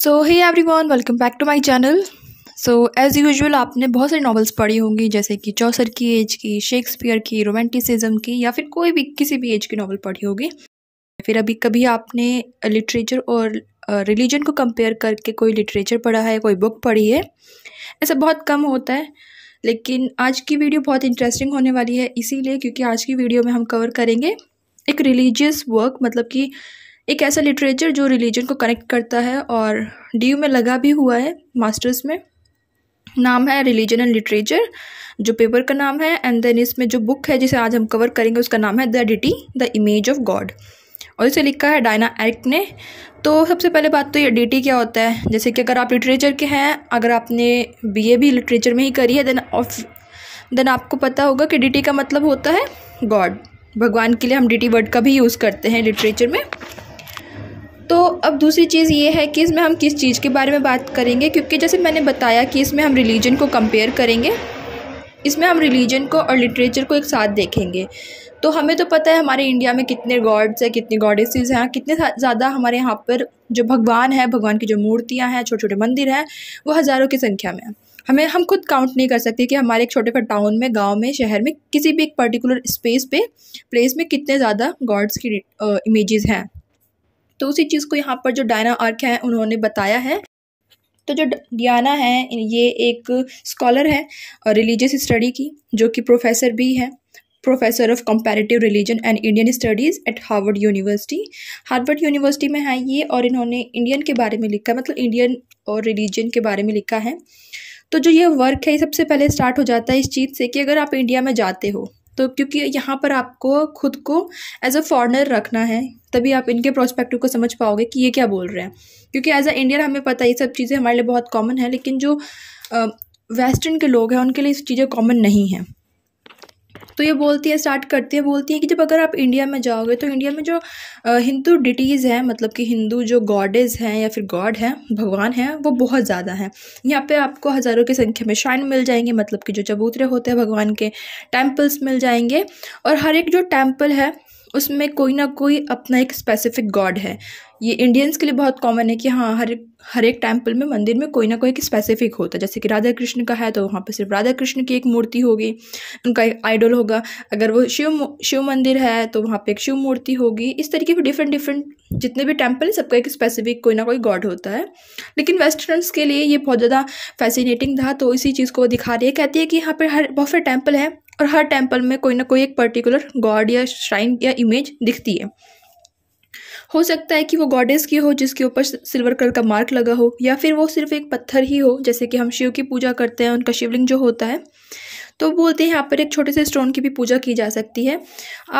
so everyone welcome back to my channel so as usual आपने बहुत सारी novels पढ़ी होंगी जैसे कि चौसर की एज की शेक्सपियर की रोमांटिसिज्म की या फिर कोई भी किसी भी एज की नॉवल पढ़ी होगी फिर अभी कभी आपने लिटरेचर और रिलीजन को कंपेयर करके कोई लिटरेचर पढ़ा है कोई बुक पढ़ी है ऐसा बहुत कम होता है लेकिन आज की वीडियो बहुत इंटरेस्टिंग होने वाली है इसीलिए क्योंकि आज की वीडियो में हम कवर करेंगे एक रिलीजियस वर्क मतलब कि एक ऐसा लिटरेचर जो रिलीजन को कनेक्ट करता है और डी में लगा भी हुआ है मास्टर्स में नाम है रिलीजन एंड लिटरेचर जो पेपर का नाम है एंड देन इसमें जो बुक है जिसे आज हम कवर करेंगे उसका नाम है the deity the image of God और इसे लिखा है डायना एक्ट ने तो सबसे पहले बात तो ये डी क्या होता है जैसे कि अगर आप लिटरेचर के हैं अगर आपने बी भी लिटरेचर में ही करी है देन ऑफ देन आपको पता होगा कि डी का मतलब होता है गॉड भगवान के लिए हम डी वर्ड का भी यूज़ करते हैं लिटरेचर में तो अब दूसरी चीज़ ये है कि इसमें हम किस चीज़ के बारे में बात करेंगे क्योंकि जैसे मैंने बताया कि इसमें हम रिलीजन को कंपेयर करेंगे इसमें हम रिलीजन को और लिटरेचर को एक साथ देखेंगे तो हमें तो पता है हमारे इंडिया में कितने गॉड्स हैं कितने गॉडेसेस हैं कितने ज़्यादा हमारे यहाँ पर जो भगवान है भगवान की जो मूर्तियाँ हैं छोटे छोटे मंदिर हैं वो हज़ारों की संख्या में हैं हमें हम खुद काउंट नहीं कर सकते कि हमारे एक छोटे पर टाउन में गांव में शहर में किसी भी एक पर्टिकुलर स्पेस पे प्लेस में कितने ज़्यादा गॉड्स की इमेजेस हैं तो उसी चीज़ को यहाँ पर जो डायना आर्क है उन्होंने बताया है तो जो डियाना है ये एक स्कॉलर है और रिलीजियस स्टडी की जो कि प्रोफेसर भी है professor of comparative religion and Indian studies at Harvard University Harvard University में है ये और इन्होंने इंडियन के बारे में लिखा मतलब इंडियन और रिलीजन के बारे में लिखा है तो जो ये वर्क है ये सबसे पहले स्टार्ट हो जाता है इस चीज़ से कि अगर आप इंडिया में जाते हो तो क्योंकि यहाँ पर आपको खुद को एज अ फॉरनर रखना है तभी आप इनके प्रोस्पेक्टिव को समझ पाओगे कि ये क्या बोल रहे हैं क्योंकि एज अ इंडियन हमें पता है ये सब चीज़ें हमारे लिए बहुत कॉमन है लेकिन जो वेस्टर्न के लोग हैं उनके लिए इस चीज़ें कॉमन नहीं हैं तो ये बोलती है स्टार्ट करती है बोलती है कि जब अगर आप इंडिया में जाओगे तो इंडिया में जो हिंदू डिटीज़ हैं मतलब कि हिंदू जो गॉडेज हैं या फिर गॉड हैं भगवान हैं वो बहुत ज़्यादा हैं यहाँ पे आपको हज़ारों की संख्या में श्राइन मिल जाएंगे मतलब कि जो चबूतरे होते हैं भगवान के टेम्पल्स मिल जाएंगे और हर एक जो टेम्पल है उसमें कोई ना कोई अपना एक स्पेसिफिक गॉड है ये इंडियंस के लिए बहुत कॉमन है कि हाँ हर हर एक टेम्पल में मंदिर में कोई ना कोई एक स्पेसिफिक होता है जैसे कि राधा कृष्ण का है तो वहाँ पर सिर्फ राधा कृष्ण की एक मूर्ति होगी उनका एक आइडल होगा अगर वो शिव शिव मंदिर है तो वहाँ पर एक शिव मूर्ति होगी इस तरीके की डिफरेंट डिफरेंट जितने भी टेम्पल हैं सबका एक स्पेसिफिक कोई ना कोई गॉड होता है लेकिन वेस्टर्नस के लिए ये बहुत ज़्यादा फैसिनेटिंग था तो इसी चीज़ को वो दिखा रही है कहती है कि यहाँ पर हर बहुत सारे टेम्पल हैं और हर टेम्पल में कोई ना कोई एक पर्टिकुलर गॉड या श्राइन या इमेज दिखती है हो सकता है कि वो गॉडेस की हो जिसके ऊपर सिल्वर कलर का मार्क लगा हो या फिर वो सिर्फ एक पत्थर ही हो जैसे कि हम शिव की पूजा करते हैं उनका शिवलिंग जो होता है तो बोलते हैं यहाँ पर एक छोटे से स्टोन की भी पूजा की जा सकती है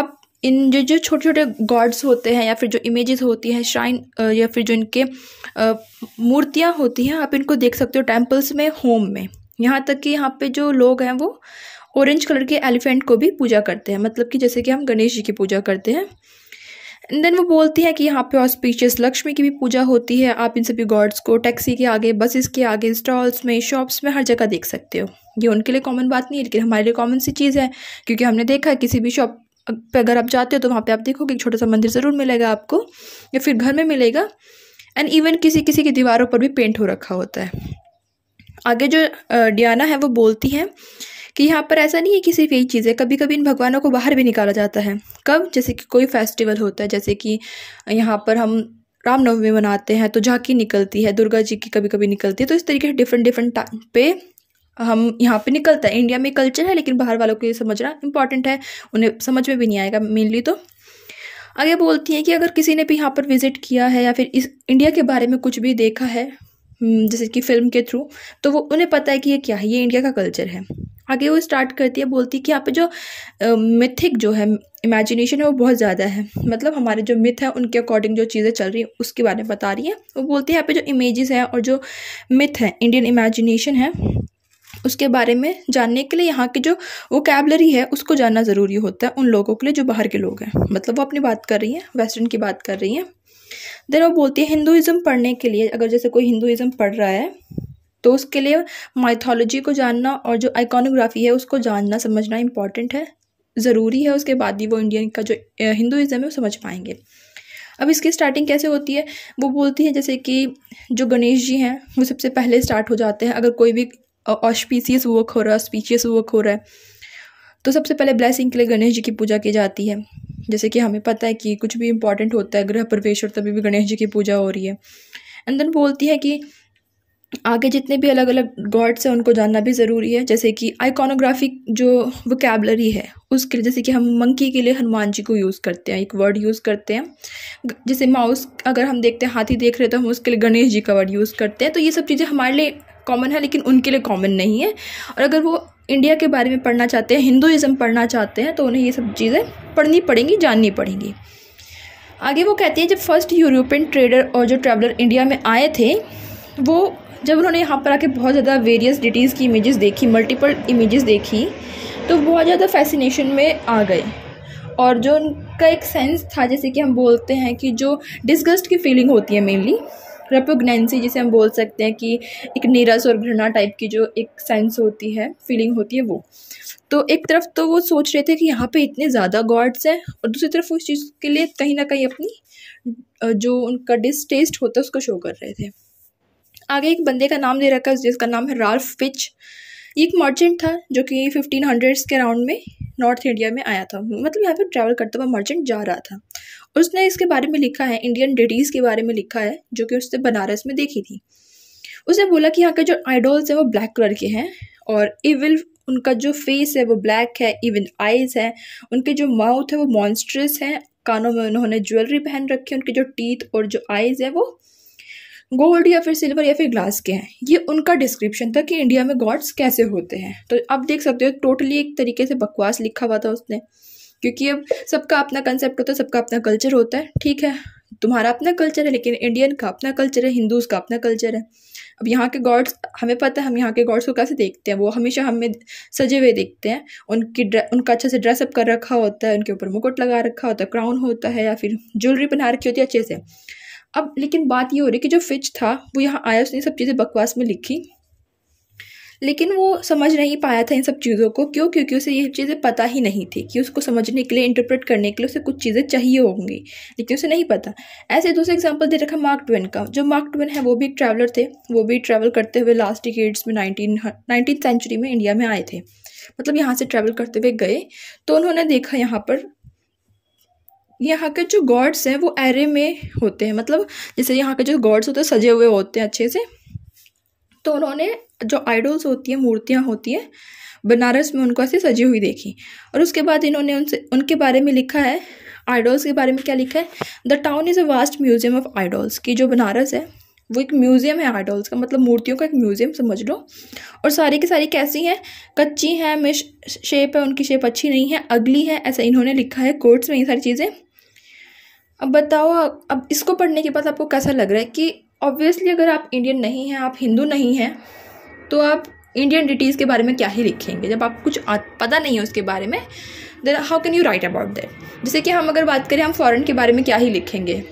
आप इन जो जो छोटे छोटे गॉड्स होते हैं या फिर जो इमेजेस होती हैं श्राइन या फिर जो इनके मूर्तियाँ होती हैं आप इनको देख सकते हो टेम्पल्स में होम में यहाँ तक कि यहाँ पे जो लोग हैं वो ऑरेंज कलर के एलिफेंट को भी पूजा करते हैं मतलब कि जैसे कि हम गणेश जी की पूजा करते हैं एंड देन वो बोलती हैं कि यहाँ पे ऑस्पीशियस लक्ष्मी की भी पूजा होती है आप इन सभी गॉड्स को टैक्सी के आगे बसेस के आगे स्टॉल्स में शॉप्स में हर जगह देख सकते हो ये उनके लिए कॉमन बात नहीं है लेकिन हमारे लिए कॉमन सी चीज़ है क्योंकि हमने देखा है किसी भी शॉप पे अगर आप जाते हो तो वहाँ पे आप देखोगे एक छोटा सा मंदिर ज़रूर मिलेगा आपको या फिर घर में मिलेगा एंड इवन किसी किसी की दीवारों पर भी पेंट हो रखा होता है आगे जो डियाना है वो बोलती हैं कि यहाँ पर ऐसा नहीं है कि सिर्फ यही चीज़ है कभी कभी इन भगवानों को बाहर भी निकाला जाता है कब जैसे कि कोई फेस्टिवल होता है जैसे कि यहाँ पर हम रामनवमी मनाते हैं तो झांकी निकलती है दुर्गा जी की कभी कभी निकलती है तो इस तरीके से डिफरेंट डिफरेंट टाइम पे हम यहाँ पे निकलता है इंडिया में कल्चर है लेकिन बाहर वालों को ये समझना इंपॉर्टेंट है उन्हें समझ में भी नहीं आएगा मेनली तो आगे बोलती हैं कि अगर किसी ने भी यहाँ पर विज़िट किया है या फिर इस इंडिया के बारे में कुछ भी देखा है हम्म, जैसे कि फिल्म के थ्रू तो वो उन्हें पता है कि ये क्या है ये इंडिया का कल्चर है आगे वो स्टार्ट करती है बोलती है कि यहाँ पे जो मिथिक जो है इमेजिनेशन है वो बहुत ज़्यादा है मतलब हमारे जो मिथ है उनके अकॉर्डिंग जो चीज़ें चल रही हैं उसके बारे में बता रही है वो बोलती है यहाँ पे जो इमेजेस हैं और जो मिथ है इंडियन इमेजिनेशन है उसके बारे में जानने के लिए यहाँ के जो वो कैबलरी है उसको जानना ज़रूरी होता है उन लोगों के लिए जो बाहर के लोग हैं मतलब वो अपनी बात कर रही हैं वेस्टर्न की बात कर रही हैं देन वो बोलती है हिंदुज़म पढ़ने के लिए अगर जैसे कोई हिंदुज़म पढ़ रहा है तो उसके लिए माइथोलॉजी को जानना और जो आइकोनोग्राफी है उसको जानना समझना इम्पॉर्टेंट है ज़रूरी है उसके बाद ही वो इंडियन का जो हिंदुज़म है वो समझ पाएंगे अब इसकी स्टार्टिंग कैसे होती है वो बोलती है जैसे कि जो गणेश जी हैं वो सबसे पहले स्टार्ट हो जाते हैं अगर कोई भी ऑस्पीसियस वर्क हो रहा है स्पीचियस वर्क हो रहा है तो सबसे पहले ब्लैसिंग के लिए गणेश जी की पूजा की जाती है जैसे कि हमें पता है कि कुछ भी इम्पॉर्टेंट होता है गृह प्रवेश और तभी भी गणेश जी की पूजा हो रही है एंड देन बोलती है कि आगे जितने भी अलग अलग गॉड्स हैं उनको जानना भी ज़रूरी है जैसे कि आइकोनोग्राफिक जो वोकेबलरी है उसके लिए जैसे कि हम मंकी के लिए हनुमान जी को यूज़ करते हैं एक वर्ड यूज़ करते हैं जैसे माउस अगर हम देखते हैं हाथी देख रहे तो हम उसके लिए गणेश जी का वर्ड यूज़ करते हैं तो ये सब चीज़ें हमारे लिए कॉमन है लेकिन उनके लिए कॉमन नहीं है और अगर वो इंडिया के बारे में पढ़ना चाहते हैं हिंदुज़म पढ़ना चाहते हैं तो उन्हें ये सब चीज़ें पढ़नी पड़ेंगी जाननी पड़ेंगी आगे वो कहती हैं जब फर्स्ट यूरोपियन ट्रेडर और जो ट्रैवलर इंडिया में आए थे वो जब उन्होंने यहाँ पर आके बहुत ज़्यादा वेरियस डिटीज़ की इमेजेस देखी मल्टीपल इमेजेस देखी तो बहुत ज़्यादा फैसिनेशन में आ गए और जो उनका एक सेंस था जैसे कि हम बोलते हैं कि जो डिसगस्ट की फीलिंग होती है मेनली रेपोगनेंसी जिसे हम बोल सकते हैं कि एक नीरस और घृणा टाइप की जो एक सेंस होती है फीलिंग होती है वो तो एक तरफ तो वो सोच रहे थे कि यहाँ पे इतने ज़्यादा गॉड्स हैं और दूसरी तरफ उस चीज़ के लिए कहीं ना कहीं अपनी जो उनका डिसटेस्ट होता है उसको शो कर रहे थे आगे एक बंदे का नाम दे रखा है जिसका नाम है राल्फ पिच ये एक मर्चेंट था जो कि फिफ्टीन हंड्रेड्स के राउंड में नॉर्थ इंडिया में आया था मतलब यहाँ पर ट्रैवल करता हुआ मर्चेंट जा रहा था उसने इसके बारे में लिखा है इंडियन डेडीज़ के बारे में लिखा है जो कि उसने बनारस में देखी थी उसने बोला कि यहाँ के जो आइडोल्स हैं वो ब्लैक कलर के हैं और इविल उनका जो फेस है वो ब्लैक है इवन आइज़ है उनके जो माउथ है वो मॉन्स्ट्रस हैं कानों में उन्होंने ज्वेलरी पहन रखी है उनके जो टीथ और जो आइज़ है वो गोल्ड या फिर सिल्वर या फिर ग्लास के हैं ये उनका डिस्क्रिप्शन था कि इंडिया में गॉड्स कैसे होते हैं तो आप देख सकते हो टोटली एक तरीके से बकवास लिखा हुआ था उसने क्योंकि अब सबका अपना कंसेप्ट होता है सबका अपना कल्चर होता है ठीक है तुम्हारा अपना कल्चर है लेकिन इंडियन का अपना कल्चर है हिंदूज़ का अपना कल्चर है अब यहाँ के गॉड्स हमें पता है हम यहाँ के गॉड्स को कैसे देखते हैं वो हमेशा हमें सजे हुए देखते हैं उनकी उनका अच्छे से ड्रेसअप कर रखा होता है उनके ऊपर मुकुट लगा रखा होता है क्राउन होता है या फिर ज्वेलरी पहना रखी होती है अच्छे से अब लेकिन बात ये हो रही कि जो फिच था वो यहाँ आया उसने सब चीज़ें बकवास में लिखी लेकिन वो समझ नहीं पाया था इन सब चीज़ों को क्यों क्योंकि उसे ये चीज़ें पता ही नहीं थी कि उसको समझने के लिए इंटरप्रेट करने के लिए उसे कुछ चीज़ें चाहिए होंगी लेकिन उसे नहीं पता ऐसे दूसरे एग्जाम्पल दे रखा मार्क ट्वेन का जो मार्क ट्वेन है वो भी एक ट्रैवलर थे वो भी ट्रैवल करते हुए लास्ट डिकेड्स में नाइनटीन नाइनटीन सेंचुरी में इंडिया में आए थे मतलब यहाँ से ट्रैवल करते हुए गए तो उन्होंने देखा यहाँ पर यहाँ के जो गॉड्स हैं वो एरे में होते हैं मतलब जैसे यहाँ के जो गॉड्स होते हैं सजे हुए होते हैं अच्छे से तो उन्होंने जो आइडल्स होती हैं मूर्तियाँ होती हैं बनारस में उनको ऐसे सजी हुई देखी और उसके बाद इन्होंने उनसे उनके बारे में लिखा है आइडल्स के बारे में क्या लिखा है the town is a vast museum of idols की जो बनारस है वो एक म्यूज़ियम है आइडल्स का मतलब मूर्तियों का एक म्यूज़ियम समझ लो और सारी की सारी कैसी हैं कच्ची हैं मिश शेप है उनकी शेप अच्छी नहीं है अगली है ऐसा इन्होंने लिखा है कोर्ट्स में ये सारी चीज़ें अब बताओ अब इसको पढ़ने के बाद आपको कैसा लग रहा है कि ऑब्वियसली अगर आप इंडियन नहीं हैं आप हिंदू नहीं हैं तो आप इंडियन डिटीज़ के बारे में क्या ही लिखेंगे जब आप कुछ आ, पता नहीं है उसके बारे में then how can you write about that जैसे कि हम अगर बात करें हम फ़ॉरन के बारे में क्या ही लिखेंगे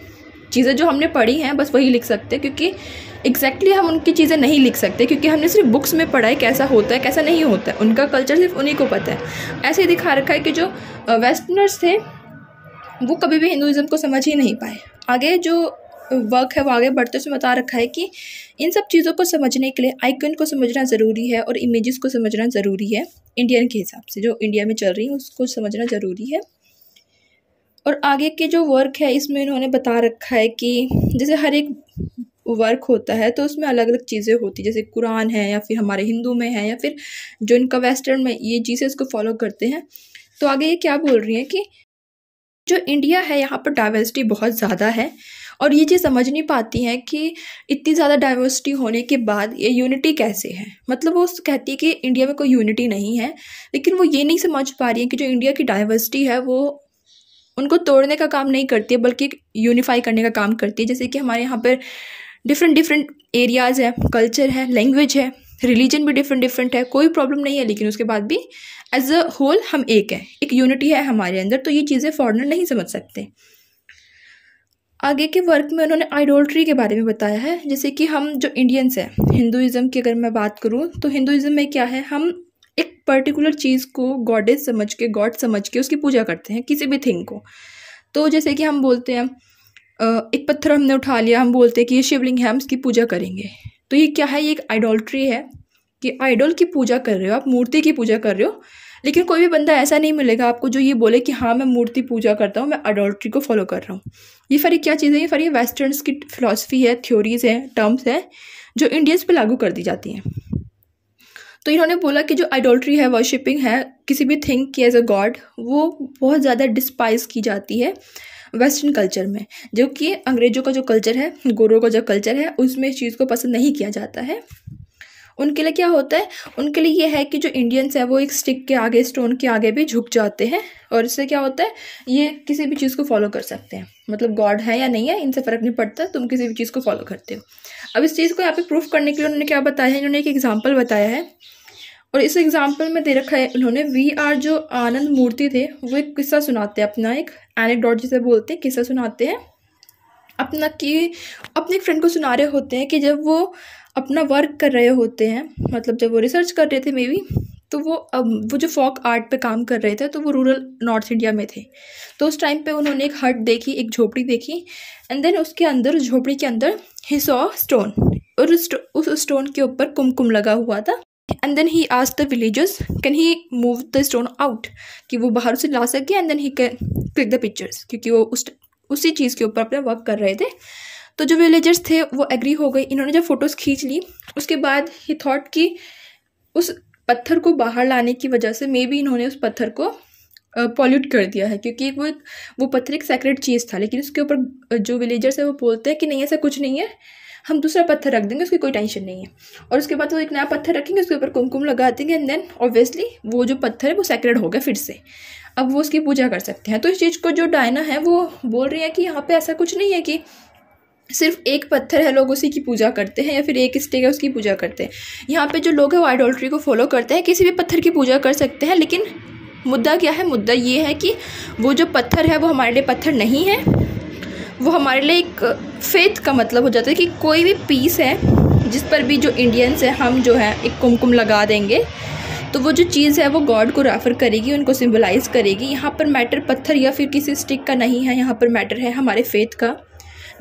चीज़ें जो हमने पढ़ी हैं बस वही लिख सकते हैं क्योंकि एग्जैक्टली exactly हम उनकी चीज़ें नहीं लिख सकते क्योंकि हमने सिर्फ बुक्स में पढ़ा है कैसा होता है कैसा नहीं होता है उनका कल्चर सिर्फ उन्हीं को पता है ऐसे ही दिखा रखा है कि जो वेस्टर्नर्स थे वो कभी भी हिंदुज़म को समझ ही नहीं पाए आगे जो वर्क है वो आगे बढ़ते उसमें बता रखा है कि इन सब चीज़ों को समझने के लिए आइकन को समझना ज़रूरी है और इमेजेस को समझना ज़रूरी है इंडियन के हिसाब से जो इंडिया में चल रही है उसको समझना ज़रूरी है और आगे के जो वर्क है इसमें इन्होंने बता रखा है कि जैसे हर एक वर्क होता है तो उसमें अलग अलग चीज़ें होती जैसे कुरान है या फिर हमारे हिंदू में है या फिर जो इनका वेस्टर्न में ये चीज़ें इसको फॉलो करते हैं तो आगे ये क्या बोल रही हैं कि जो इंडिया है यहाँ पर डाइवर्सिटी बहुत ज़्यादा है और ये चीज़ समझ नहीं पाती हैं कि इतनी ज़्यादा डाइवर्सिटी होने के बाद ये यूनिटी कैसे है मतलब वो कहती है कि इंडिया में कोई यूनिटी नहीं है लेकिन वो ये नहीं समझ पा रही है कि जो इंडिया की डाइवर्सिटी है वो उनको तोड़ने का काम नहीं करती है बल्कि यूनिफाई करने का काम करती है जैसे कि हमारे यहाँ पर डिफरेंट डिफरेंट एरियाज़ है कल्चर है लैंग्वेज है रिलीजन भी डिफरेंट डिफरेंट है कोई प्रॉब्लम नहीं है लेकिन उसके बाद भी एज अ होल हम एक हैं एक यूनिटी है हमारे अंदर तो ये चीज़ें फॉरनर नहीं समझ सकते आगे के वर्क में उन्होंने आइडोल्ट्री के बारे में बताया है जैसे कि हम जो इंडियंस हैं हिंदुज़म की अगर मैं बात करूँ तो हिंदुज़म में क्या है हम एक पर्टिकुलर चीज़ को गॉडेज समझ के गॉड समझ के उसकी पूजा करते हैं किसी भी थिंग को तो जैसे कि हम बोलते हैं एक पत्थर हमने उठा लिया हम बोलते हैं कि ये शिवलिंग है हम इसकी पूजा करेंगे तो ये क्या है ये एक आइडोल्ट्री है कि आइडोल की पूजा कर रहे हो आप मूर्ति की पूजा कर रहे हो लेकिन कोई भी बंदा ऐसा नहीं मिलेगा आपको जो ये बोले कि हाँ मैं मूर्ति पूजा करता हूँ मैं अडोल्ट्री को फॉलो कर रहा हूँ ये सारी क्या चीज़ें ये सारी वेस्टर्नस की फिलासफी है थ्योरीज हैं टर्म्स हैं जो इंडियंस पे लागू कर दी जाती हैं तो इन्होंने बोला कि जो आइडोल्ट्री है वर्शिपिंग है किसी भी थिंग की एज अ गॉड वो बहुत ज़्यादा डिस्पाइज की जाती है वेस्टर्न कल्चर में जो कि अंग्रेज़ों का जो कल्चर है गोरों का जो कल्चर है उसमें इस चीज़ को पसंद नहीं किया जाता है उनके लिए क्या होता है उनके लिए ये है कि जो इंडियंस है वो एक स्टिक के आगे स्टोन के आगे भी झुक जाते हैं और इससे क्या होता है ये किसी भी चीज़ को फॉलो कर सकते हैं मतलब गॉड है या नहीं है इनसे फ़र्क नहीं पड़ता तुम किसी भी चीज़ को फॉलो करते हो अब इस चीज़ को यहाँ पे प्रूफ करने के लिए उन्होंने क्या बताया है इन्होंने एक एग्जाम्पल बताया है और इस एग्जाम्पल में दे रखा है उन्होंने वी आर जो आनंद मूर्ति थे वो एक किस्सा सुनाते हैं अपना एक एनेक्डोट जिसे बोलते हैं किस्सा सुनाते हैं अपना कि अपने एक फ्रेंड को सुना रहे होते हैं कि जब वो अपना वर्क कर रहे होते हैं मतलब जब वो रिसर्च कर रहे थे मे बी तो वो अब वो जो फॉक आर्ट पे काम कर रहे थे तो वो रूरल नॉर्थ इंडिया में थे तो उस टाइम पे उन्होंने एक हट देखी एक झोपड़ी देखी एंड देन उसके अंदर उस झोपड़ी के अंदर ही सॉ स्टोन और उस स्टोन के ऊपर कुमकुम लगा हुआ था एंड देन ही आज the villagers can he move the stone out कि वो बाहर से ला सके and then he click the pictures क्योंकि वो उस उसी चीज़ के ऊपर अपना वर्क कर रहे थे तो जो विलेजर्स थे वो एग्री हो गए इन्होंने जब फ़ोटोज़ खींच ली उसके बाद ही थाट कि उस पत्थर को बाहर लाने की वजह से मे बी इन्होंने उस पत्थर को पॉल्यूट uh, कर दिया है क्योंकि वो वो पत्थर एक सेक्रेट चीज़ था लेकिन उसके ऊपर जो विलेजर्स है वो बोलते हैं कि नहीं ऐसा कुछ नहीं है हम दूसरा पत्थर रख देंगे उसकी कोई टेंशन नहीं है और उसके बाद वो एक नया पत्थर रखेंगे उसके ऊपर कुमकुम लगा देंगे एंड देन ऑब्वियसली वो जो पत्थर है वो सेक्रेड हो गया फिर से अब वो उसकी पूजा कर सकते हैं तो इस चीज़ को जो डायना है वो बोल रही है कि यहाँ पर ऐसा कुछ नहीं है कि सिर्फ एक पत्थर है लोग उसी की पूजा करते हैं या फिर एक स्टेक है उसकी पूजा करते हैं यहाँ पे जो लोग हैं वो आइडोल्ट्री को फॉलो करते हैं किसी भी पत्थर की पूजा कर सकते हैं लेकिन मुद्दा क्या है मुद्दा ये है कि वो जो पत्थर है वो हमारे लिए पत्थर नहीं है वो हमारे लिए एक फेथ का मतलब हो जाता है कि कोई भी पीस है जिस पर भी जो इंडियंस हैं हम जो हैं एक कुमकुम लगा देंगे तो वो जो चीज़ है वो गॉड को रेफ़र करेगी उनको सिम्बलाइज़ करेगी यहाँ पर मैटर पत्थर या फिर किसी स्टिक का नहीं है यहाँ पर मैटर है हमारे फेथ का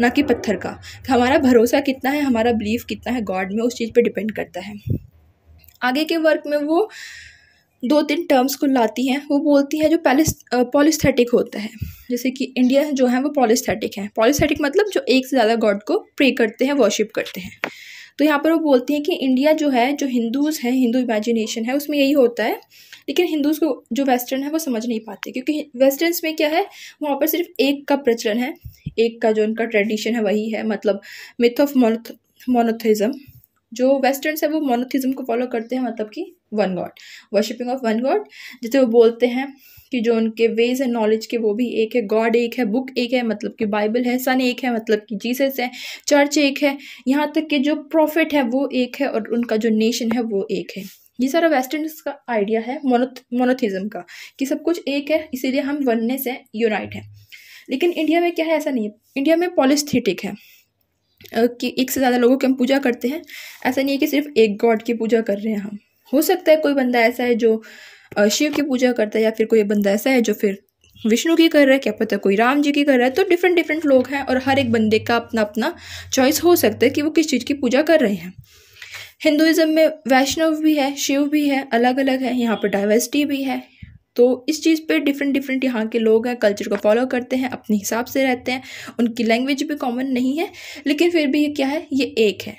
ना कि पत्थर का तो हमारा भरोसा कितना है हमारा बिलीफ कितना है गॉड में उस चीज़ पर डिपेंड करता है आगे के वर्क में वो दो तीन टर्म्स को लाती हैं वो बोलती हैं जो पैलिस पॉलिस्थेटिक होता है जैसे कि इंडिया जो है वो पॉलिस्थेटिक हैं पॉलिस्थेटिक मतलब जो एक से ज़्यादा गॉड को प्रे करते हैं वर्शिप करते हैं तो यहाँ पर वो बोलती हैं कि इंडिया जो है जो हिंदूज़ हैं हिंदू इमेजिनेशन है उसमें यही होता है लेकिन हिंदूज़ को जो वेस्टर्न है वो समझ नहीं पाते क्योंकि वेस्टर्नस में क्या है वहाँ पर सिर्फ एक का प्रचलन है एक का जो उनका ट्रेडिशन है वही है मतलब मिथ ऑफ मोनोथ मोनोथिज़म जो वेस्टर्नस है वो मोनोथिज्म को फॉलो करते हैं मतलब कि one God worshipping of one God जिसे वो बोलते हैं कि जो उनके वेज है नॉलेज के वो भी एक है गॉड एक है बुक एक है मतलब कि बाइबल है सन एक है मतलब कि जीसस है चर्च एक है यहाँ तक कि जो प्रॉफिट है वो एक है और उनका जो नेशन है वो एक है ये सारा वेस्टर्न का आइडिया है मोनोथिज्म का कि सब कुछ एक है इसीलिए हम वननेस है यूनाइट है लेकिन इंडिया में क्या है ऐसा नहीं है इंडिया में पॉलिस्थेटिक है कि एक से ज़्यादा लोगों की हम पूजा करते हैं ऐसा नहीं है कि सिर्फ एक गॉड की पूजा कर रहे हैं हम हो सकता है कोई बंदा ऐसा है जो शिव की पूजा करता है या फिर कोई बंदा ऐसा है जो फिर विष्णु की कर रहा है क्या पता कोई राम जी की कर रहा है तो डिफरेंट डिफरेंट लोग हैं और हर एक बंदे का अपना अपना चॉइस हो सकता है कि वो किस चीज़ की पूजा कर रहे हैं हिंदुज़म में वैष्णव भी है शिव भी है अलग अलग है यहाँ पर डाइवर्सिटी भी है तो इस चीज़ पे डिफरेंट डिफरेंट यहाँ के लोग हैं कल्चर को फॉलो करते हैं अपने हिसाब से रहते हैं उनकी लैंग्वेज भी कॉमन नहीं है लेकिन फिर भी ये क्या है ये एक है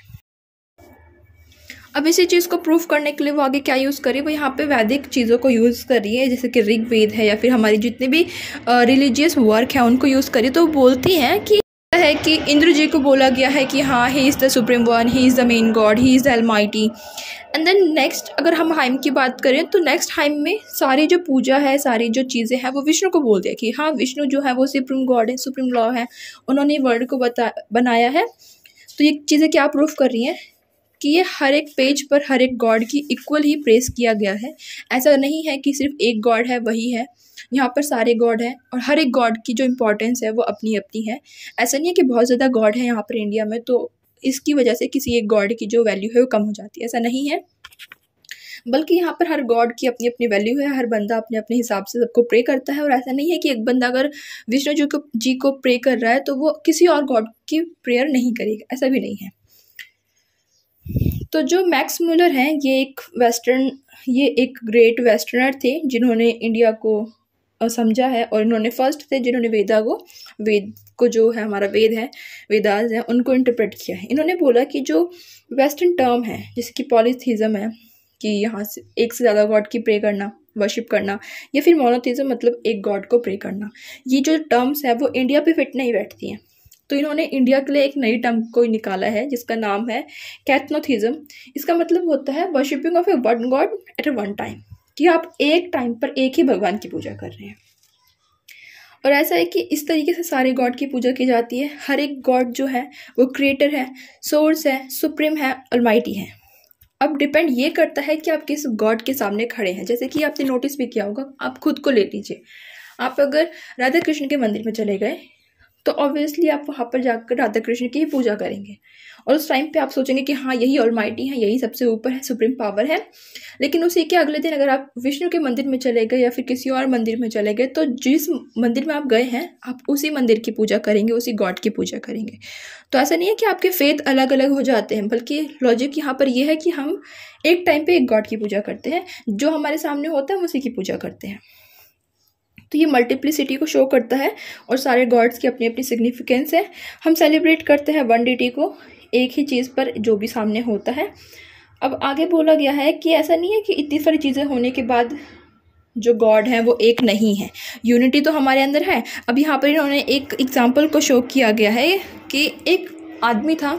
अब इसी चीज़ को प्रूफ करने के लिए वो आगे क्या यूज़ करी वो यहाँ पे वैदिक चीज़ों को यूज़ कर रही है जैसे कि ऋग्वेद है या फिर हमारी जितनी भी रिलीजियस वर्क है उनको यूज़ करी तो बोलती हैं कि है कि इंद्र जी को बोला गया है कि हाँ he is the supreme one he is the main God he is the all and then next अगर हम हाइम की बात करें तो नेक्स्ट हाइम में सारी जो पूजा है सारी जो चीज़ें हैं वो विष्णु को बोल दिया कि हाँ विष्णु जो है वो सुप्रीम गॉड है सुप्रीम लॉ है उन्होंने वर्ल्ड को बता बनाया है तो ये चीज़ें क्या प्रूफ कर रही हैं कि ये हर एक पेज पर हर एक गॉड की इक्वल ही प्रेस किया गया है ऐसा नहीं है कि सिर्फ एक गॉड है वही है यहाँ पर सारे गॉड हैं और हर एक गॉड की जो इम्पोर्टेंस है वो अपनी अपनी है ऐसा नहीं है कि बहुत ज़्यादा गॉड है यहाँ पर इंडिया में तो इसकी वजह से किसी एक गॉड की जो वैल्यू है वो कम हो जाती है ऐसा नहीं है बल्कि यहाँ पर हर गॉड की अपनी अपनी वैल्यू है हर बंदा अपने अपने हिसाब से सबको प्रे करता है और ऐसा नहीं है कि एक बंदा अगर विष्णु जी को जी को प्रे कर रहा है तो वो किसी और गॉड की प्रेयर नहीं करेगा ऐसा भी नहीं है तो जो मैक्स मूलर हैं ये एक वेस्टर्न ये एक ग्रेट वेस्टर्नर थे जिन्होंने इंडिया को समझा है और इन्होंने फर्स्ट थे जिन्होंने वेदा को वेद को जो है हमारा वेद है वेदाज है उनको इंटरप्रेट किया है इन्होंने बोला कि जो वेस्टर्न टर्म है जैसे कि पॉलिथिज़म है कि यहाँ से एक से ज़्यादा गॉड की प्रे करना वर्शिप करना या फिर मोनोथिज़म मतलब एक गॉड को प्रे करना ये जो टर्म्स है वो इंडिया पे फिट नहीं बैठती हैं तो इन्होंने इंडिया के लिए एक नई टर्म को निकाला है जिसका नाम है कैथनोथिज्म इसका मतलब होता है worshipping of a one God at a one time कि आप एक टाइम पर एक ही भगवान की पूजा कर रहे हैं और ऐसा है कि इस तरीके से सारे गॉड की पूजा की जाती है हर एक गॉड जो है वो क्रिएटर है सोर्स है सुप्रीम है अलमाइटी है अब डिपेंड ये करता है कि आप किस गॉड के सामने खड़े हैं जैसे कि आपने नोटिस भी किया होगा आप खुद को ले लीजिए आप अगर राधा कृष्ण के मंदिर में चले गए तो ऑब्वियसली आप वहाँ पर जाकर राधा कृष्ण की ही पूजा करेंगे और उस टाइम पे आप सोचेंगे कि हाँ यही माइटी है यही सबसे ऊपर है सुप्रीम पावर है लेकिन उसी के अगले दिन अगर आप विष्णु के मंदिर में चले गए या फिर किसी और मंदिर में चले गए तो जिस मंदिर में आप गए हैं आप उसी मंदिर की पूजा करेंगे उसी गॉड की पूजा करेंगे तो ऐसा नहीं है कि आपके फेथ अलग अलग हो जाते हैं बल्कि लॉजिक यहाँ पर यह है कि हम एक टाइम पर एक गॉड की पूजा करते हैं जो हमारे सामने होता है हम उसी की पूजा करते हैं तो ये मल्टीप्लिसिटी को शो करता है और सारे गॉड्स की अपनी अपनी सिग्निफिकेंस है हम सेलिब्रेट करते हैं वन डिटी को एक ही चीज़ पर जो भी सामने होता है अब आगे बोला गया है कि ऐसा नहीं है कि इतनी सारी चीज़ें होने के बाद जो गॉड हैं वो एक नहीं है यूनिटी तो हमारे अंदर है अब यहाँ पर इन्होंने एक एग्ज़ाम्पल को शो किया गया है कि एक आदमी था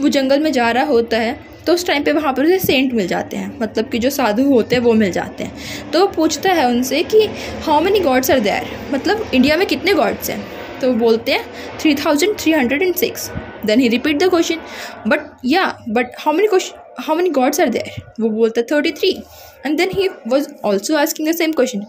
वो जंगल में जा रहा होता है तो उस टाइम पे वहाँ पर उसे सेंट मिल जाते हैं मतलब कि जो साधु होते हैं वो मिल जाते हैं तो पूछता है उनसे कि how many gods are there मतलब इंडिया में कितने गॉड्स हैं तो वो बोलते हैं three thousand three hundred and six then he repeat the question but या but how many question how many gods are there वो बोलता thirty three and then he was also asking the same question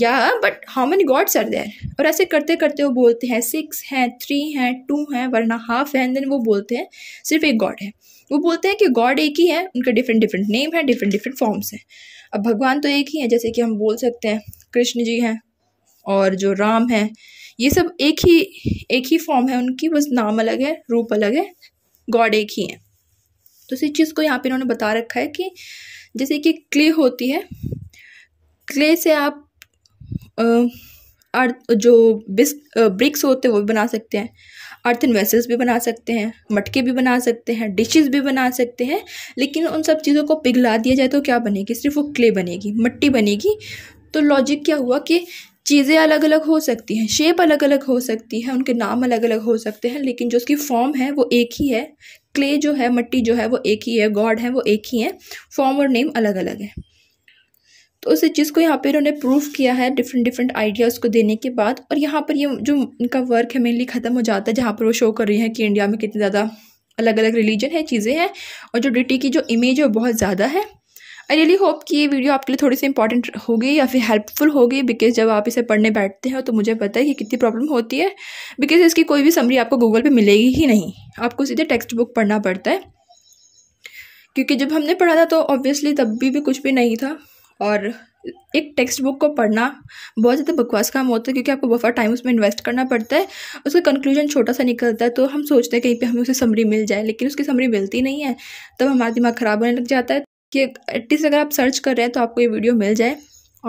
या but how many gods are there और ऐसे करते करते वो बोलते हैं सिक्स हैं थ्री हैं टू हैं वरना हाफ है एंड देन वो बोलते हैं सिर्फ एक गॉड है वो बोलते हैं कि गॉड एक ही है उनका डिफरेंट डिफरेंट नेम है डिफरेंट डिफरेंट फॉर्म्स हैं अब भगवान तो एक ही है जैसे कि हम बोल सकते हैं कृष्ण जी हैं और जो राम हैं ये सब एक ही एक ही फॉर्म है उनकी बस नाम अलग है रूप अलग है गॉड एक ही है तो इसी चीज़ को यहाँ पे इन्होंने बता रखा है कि जैसे कि क्ले होती है क्ले से आप अर्थ जो बिस् ब्रिक्स होते हैं वो भी बना सकते हैं अर्थन वेसल्स भी बना सकते हैं मटके भी बना सकते हैं डिशेस भी बना सकते हैं लेकिन उन सब चीज़ों को पिघला दिया जाए तो क्या बनेगी सिर्फ वो क्ले बनेगी मट्टी बनेगी तो लॉजिक क्या हुआ कि चीज़ें अलग अलग हो सकती हैं शेप अलग अलग हो सकती है उनके नाम अलग अलग हो सकते हैं लेकिन जो उसकी फॉर्म है वो एक ही है क्ले जो है मट्टी जो है वो एक ही है गॉड है वो एक ही है फॉर्म और नेम अलग अलग है तो उस चीज़ को यहाँ पर इन्होंने प्रूव किया है डिफरेंट डिफरेंट आइडियाज़ को देने के बाद और यहाँ पर ये यह जो इनका वर्क है मेनली ख़त्म हो जाता है जहाँ पर वो शो कर रही हैं कि इंडिया में कितने ज़्यादा अलग अलग रिलीजन है चीज़ें हैं और जो डिटी की जो इमेज है वो बहुत ज़्यादा है आई रियली होप कि ये वीडियो आपके लिए थोड़ी सी इंपॉर्टेंट होगी या फिर हेल्पफुल होगी बिकॉज जब आप इसे पढ़ने बैठते हैं तो मुझे पता है कि कितनी प्रॉब्लम होती है बिकॉज इसकी कोई भी समरी आपको गूगल पर मिलेगी ही नहीं आपको सीधे टेक्स्ट बुक पढ़ना पड़ता है क्योंकि जब हमने पढ़ा था तो ऑब्वियसली तब भी, भी कुछ भी नहीं था और एक टेक्स्ट बुक को पढ़ना बहुत ज़्यादा बकवास काम होता है क्योंकि आपको बफर टाइम उसमें इन्वेस्ट करना पड़ता है उसका कंक्लूजन छोटा सा निकलता है तो हम सोचते हैं कहीं पे हमें उसे समरी मिल जाए लेकिन उसकी समरी मिलती नहीं है तब हमारा दिमाग ख़राब होने लग जाता है कि एटलीस्ट अगर आप सर्च कर रहे हैं तो आपको ये वीडियो मिल जाए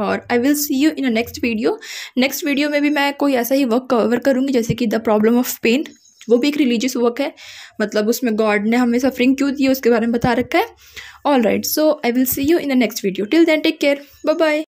और I will see you in a next video next video में भी मैं कोई ऐसा ही वर्क कवर करूँगी जैसे कि द प्रॉब्लम ऑफ पेन वो भी एक रिलीजियस वर्क है मतलब उसमें गॉड ने हमें सफरिंग क्यों दी है उसके बारे में बता रखा है all right so I will see you in the next video till then take care bye bye